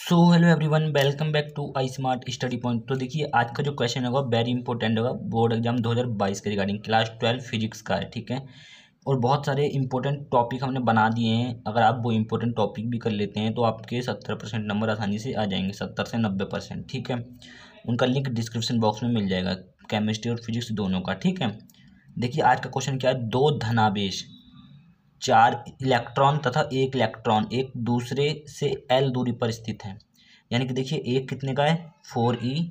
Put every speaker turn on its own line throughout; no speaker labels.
So hello everyone welcome back to I smart study point तो देखिए आज का जो क्वेश्चन होगा वेरी इंपॉर्टेंट होगा बोर्ड एग्जाम 2022 के रिगार्डिंग क्लास ट्वेल्व फिजिक्स का है ठीक है और बहुत सारे इंपॉर्टेंट टॉपिक हमने बना दिए हैं अगर आप वो इंपॉर्टेंट टॉपिक भी कर लेते हैं तो आपके सत्तर परसेंट नंबर आसानी से आ जाएंगे सत्तर से नब्बे परसेंट ठीक है उनका लिंक डिस्क्रिप्शन बॉक्स में मिल जाएगा केमिस्ट्री और फिजिक्स दोनों का ठीक है देखिए आज का क्वेश्चन क्या है दो धनावेश चार इलेक्ट्रॉन तथा एक इलेक्ट्रॉन एक दूसरे से एल दूरी पर स्थित हैं यानी कि देखिए एक कितने का है फोर ई e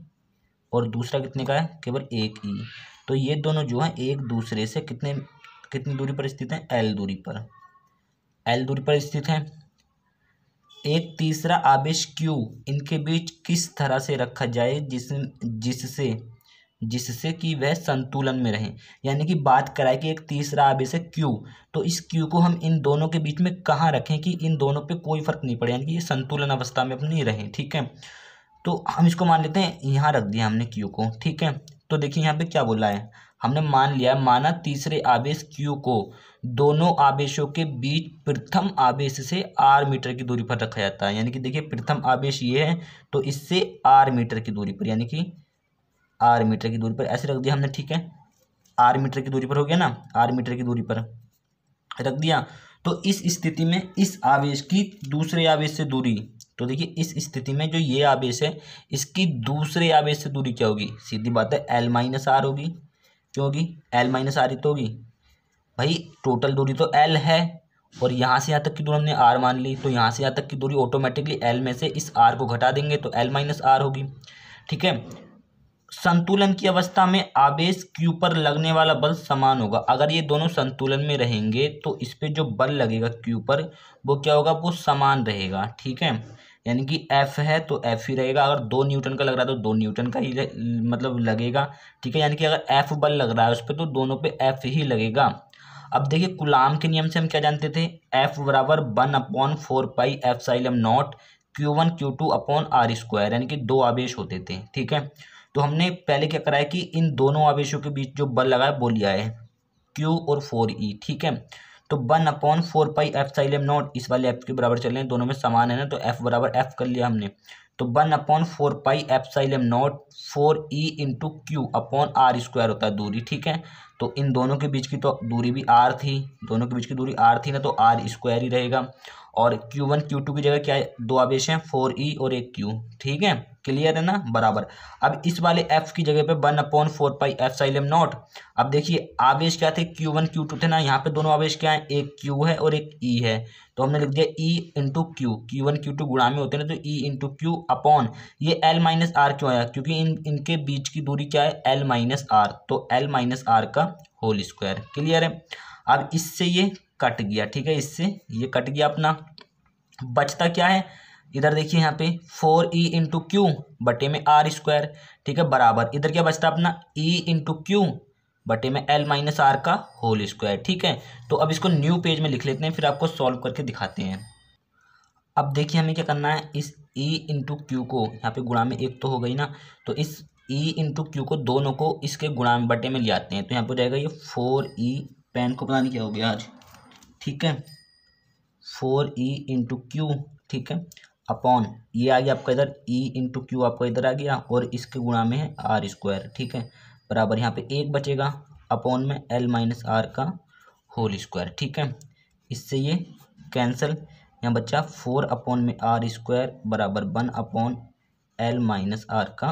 और दूसरा कितने का है केवल एक ई e। तो ये दोनों जो हैं एक दूसरे से कितने कितनी दूरी पर स्थित हैं एल दूरी पर एल दूरी पर स्थित हैं एक तीसरा आवेश क्यू इनके बीच किस तरह से रखा जाए जिस जिससे जिससे कि वह संतुलन में रहें यानी कि बात कराए कि एक तीसरा आवेश है क्यू तो इस क्यू को हम इन दोनों के बीच में कहाँ रखें कि इन दोनों पे कोई फर्क नहीं पड़े यानी कि ये संतुलन अवस्था में अपनी रहें ठीक है तो हम इसको मान लेते हैं यहाँ रख दिया हमने क्यू को ठीक है तो देखिए यहाँ पर क्या बोला है हमने मान लिया माना तीसरे आवेश क्यू को दोनों आवेशों के बीच प्रथम आवेश से आर मीटर की दूरी पर रखा जाता है यानी कि देखिए प्रथम आवेश ये है तो इससे आर मीटर की दूरी पर यानी कि आर मीटर की दूरी पर ऐसे रख दिया हमने ठीक है आर मीटर की दूरी पर हो गया ना आर मीटर की दूरी पर रख दिया तो इस स्थिति में इस आवेश की दूसरे आवेश से दूरी तो देखिए इस स्थिति में जो ये आवेश है इसकी दूसरे आवेश से दूरी क्या होगी सीधी बात है एल माइनस आर होगी क्यों होगी एल माइनस आर ही तो होगी भाई टोटल दूरी तो एल है और यहाँ से यहाँ तक की दूरी हमने आर मान ली तो यहाँ से यहाँ तक की दूरी ऑटोमेटिकली एल में से इस आर को घटा देंगे तो एल माइनस आर होगी ठीक है संतुलन की अवस्था में आवेश क्यू पर लगने वाला बल समान होगा अगर ये दोनों संतुलन में रहेंगे तो इस पर जो बल लगेगा क्यू पर वो क्या होगा वो समान रहेगा ठीक है यानी कि एफ है तो एफ ही रहेगा अगर दो न्यूटन का लग रहा है तो दो न्यूटन का ही मतलब लगेगा ठीक है यानी कि अगर एफ बल लग रहा है उस पर तो दोनों पे एफ ही लगेगा अब देखिए गुलाम के नियम से हम क्या जानते थे एफ बराबर one upon four pi epsilon naught Q one Q two upon R square यानी कि दो आवेश होते थे ठीक है तो हमने पहले क्या कराया कि इन दोनों आवेशों के बीच जो बल लगा है वो लिया है क्यू और फोर ई e, ठीक है तो one upon four pi epsilon naught इस वाले एफ के बराबर चल रहे हैं दोनों में समान है ना तो एफ बराबर एफ कर लिया हमने तो one upon four pi epsilon naught four E into Q upon R square होता है दूरी ठीक है तो इन दोनों के बीच की तो दूरी भी आर थी दोनों के बीच की दूरी आर थी ना तो आर स्क्वायर ही रहेगा और क्यू वन क्यू टू की जगह क्या है दो आवेश हैं फोर ई e और एक क्यू ठीक है क्लियर है ना बराबर अब इस वाले एफ की जगह पे one upon four pi epsilon naught अब देखिए आवेश क्या थे क्यू वन क्यू टू थे ना यहाँ पे दोनों आवेश क्या है एक क्यू है और एक ई e है तो हमने लिख दिया E into Q Q one Q two गुणा में होते ना तो ई इंटू क्यू अपॉन ये एल माइनस आर क्यों आया क्योंकि इन इनके बीच की दूरी क्या है एल माइनस आर तो एल माइनस आर का होल स्क्वायर क्लियर है अब इससे ये कट गया ठीक है इससे ये कट गया अपना बचता क्या है इधर देखिए यहाँ पे फोर ई इंटू क्यू बटे में आर स्क्वायर ठीक है बराबर इधर क्या बचता अपना ई इंटू क्यू बटे में एल माइनस आर का होल स्क्वायर ठीक है तो अब इसको न्यू पेज में लिख लेते हैं फिर आपको सॉल्व करके दिखाते हैं अब देखिए हमें क्या करना है इस ई इंटू क्यू को यहाँ पे गुणा में एक तो हो गई ना तो इस ई इंटू क्यू को दोनों को इसके गुणाम बटे में ले आते हैं तो यहाँ पर जाएगा ये फोर ई पेन को पता नहीं क्या हो गया आज ठीक है फोर ई इंटू क्यू ठीक है अपॉन ये आ गया आपका इधर ई इंटू क्यू आपका इधर आ गया और इसके गुणा में है आर स्क्वायर ठीक है बराबर यहाँ पे एक बचेगा अपॉन में एल माइनस आर का होल स्क्वायर ठीक है इससे ये कैंसिल यहाँ बच्चा फोर अपॉन में आर स्क्वायर बराबर one upon L minus R का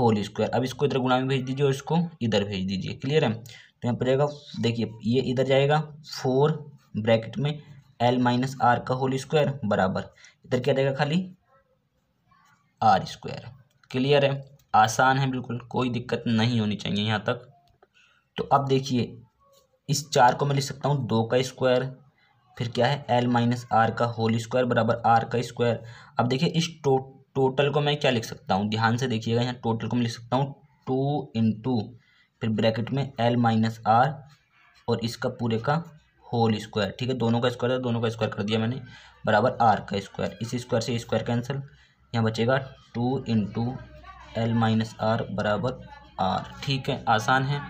होल स्क्वायर अब इसको इधर गुणा में भेज दीजिए और इसको इधर भेज दीजिए क्लियर है तो यहाँ पर जाएगा देखिए ये इधर जाएगा फोर ब्रैकेट में एल माइनस आर का होल स्क्वायर बराबर इधर क्या जाएगा खाली आर स्क्वायर क्लियर है आसान है बिल्कुल कोई दिक्कत नहीं होनी चाहिए यहाँ तक तो अब देखिए इस चार को मैं लिख सकता हूँ दो का स्क्वायर फिर क्या है एल माइनस आर का होल स्क्वायर बराबर आर का स्क्वायर अब देखिए इस टोट टोटल को मैं क्या लिख सकता हूँ ध्यान से देखिएगा यहाँ टोटल को मैं लिख सकता हूँ टू इंटू फिर ब्रैकेट में एल माइनस आर और इसका पूरे का होल स्क्वायर ठीक है दोनों का स्क्वायर था दोनों का स्क्वायर कर दिया मैंने बराबर आर का स्क्वायर इस स्क्वायर से स्क्वायर कैंसिल यहाँ बचेगा two into L minus R बराबर आर ठीक है आसान है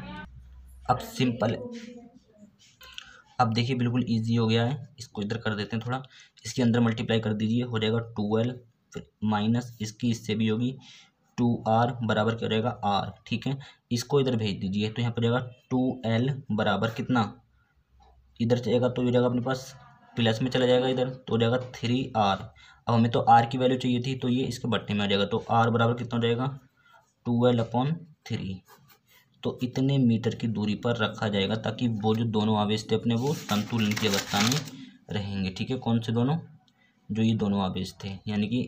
अब सिंपल है अब देखिए बिल्कुल इजी हो गया है इसको इधर कर देते हैं थोड़ा इसके अंदर मल्टीप्लाई कर दीजिए हो जाएगा टू एल फिर माइनस इसकी इससे भी होगी टू आर बराबर क्या रहेगा आर ठीक है इसको इधर भेज दीजिए तो यहाँ पर रहेगा टू एल बराबर कितना इधर जाएगा तो ये रहेगा अपने पास प्लस में चला जाएगा इधर तो रहेगा थ्री आर अब हमें तो आर की वैल्यू चाहिए थी तो ये इसके बट्टे में आ जाएगा तो आर बराबर कितना रहेगा टू एल अपॉन थ्री तो इतने मीटर की दूरी पर रखा जाएगा ताकि वो जो दोनों आवेश थे अपने वो संतुलन की अवस्था में रहेंगे ठीक है कौन से दोनों जो ये दोनों आवेश थे यानी कि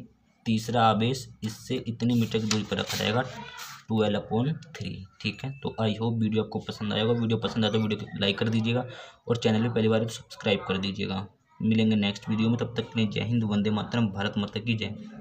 तीसरा आवेश इससे इतनी मीटर की दूरी पर रखा जाएगा ट्वेल्व अपॉन थ्री ठीक है तो आई होप वीडियो आपको पसंद आएगा वीडियो पसंद आए तो वीडियो को लाइक कर दीजिएगा और चैनल पर पहली बार तो सब्सक्राइब कर दीजिएगा मिलेंगे नेक्स्ट वीडियो में तब तक के लिए जय हिंद वंदे मातरम भारत माता की जय